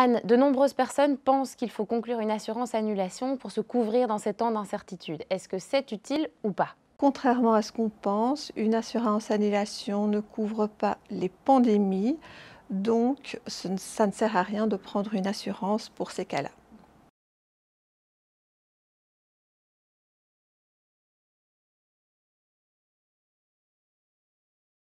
Anne, de nombreuses personnes pensent qu'il faut conclure une assurance annulation pour se couvrir dans ces temps d'incertitude. Est-ce que c'est utile ou pas Contrairement à ce qu'on pense, une assurance annulation ne couvre pas les pandémies, donc ça ne sert à rien de prendre une assurance pour ces cas-là.